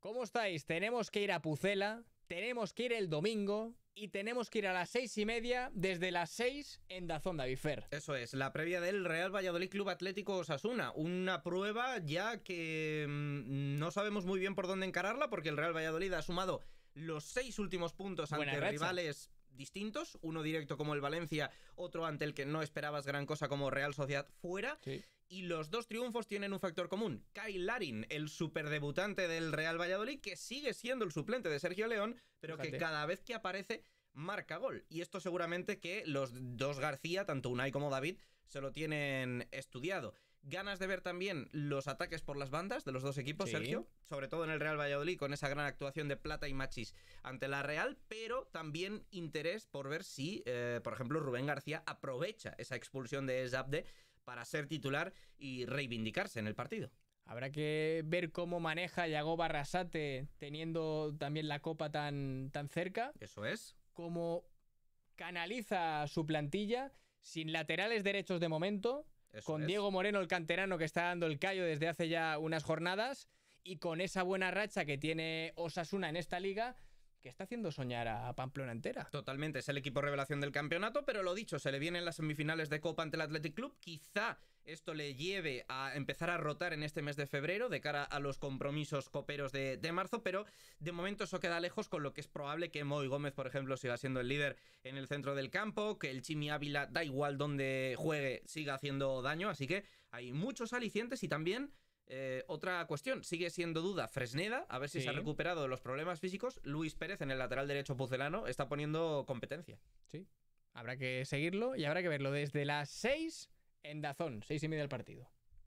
¿Cómo estáis? Tenemos que ir a Pucela, tenemos que ir el domingo y tenemos que ir a las seis y media desde las seis en Dazón de Fer. Eso es, la previa del Real Valladolid Club Atlético Osasuna. Una prueba ya que mm, no sabemos muy bien por dónde encararla porque el Real Valladolid ha sumado los seis últimos puntos ante rivales distintos, uno directo como el Valencia, otro ante el que no esperabas gran cosa como Real Sociedad fuera. Y los dos triunfos tienen un factor común. Kyle Larin, el superdebutante del Real Valladolid, que sigue siendo el suplente de Sergio León, pero que cada vez que aparece marca gol. Y esto seguramente que los dos García, tanto Unai como David, se lo tienen estudiado. Ganas de ver también los ataques por las bandas de los dos equipos, Sergio. Sobre todo en el Real Valladolid, con esa gran actuación de Plata y Machis ante la Real, pero también interés por ver si, eh, por ejemplo, Rubén García aprovecha esa expulsión de Zabde para ser titular y reivindicarse en el partido. Habrá que ver cómo maneja Yago Barrasate teniendo también la copa tan, tan cerca. Eso es. Cómo canaliza su plantilla sin laterales derechos de momento con Diego Moreno, el canterano, que está dando el callo desde hace ya unas jornadas, y con esa buena racha que tiene Osasuna en esta liga, que está haciendo soñar a Pamplona entera. Totalmente, es el equipo revelación del campeonato, pero lo dicho, se le vienen las semifinales de Copa ante el Athletic Club. Quizá esto le lleve a empezar a rotar en este mes de febrero de cara a los compromisos coperos de, marzo, pero de momento eso queda lejos, con lo que es probable que Moy Gómez, por ejemplo, siga siendo el líder en el centro del campo, que el Chimi Ávila, da igual donde juegue, siga haciendo daño. Así que hay muchos alicientes y también eh, otra cuestión, sigue siendo duda Fresneda, a ver si se ha recuperado de los problemas físicos. Luis Pérez en el lateral derecho pucelano está poniendo competencia. Sí, habrá que seguirlo y habrá que verlo desde las 6 en Dazón, seis y media del partido.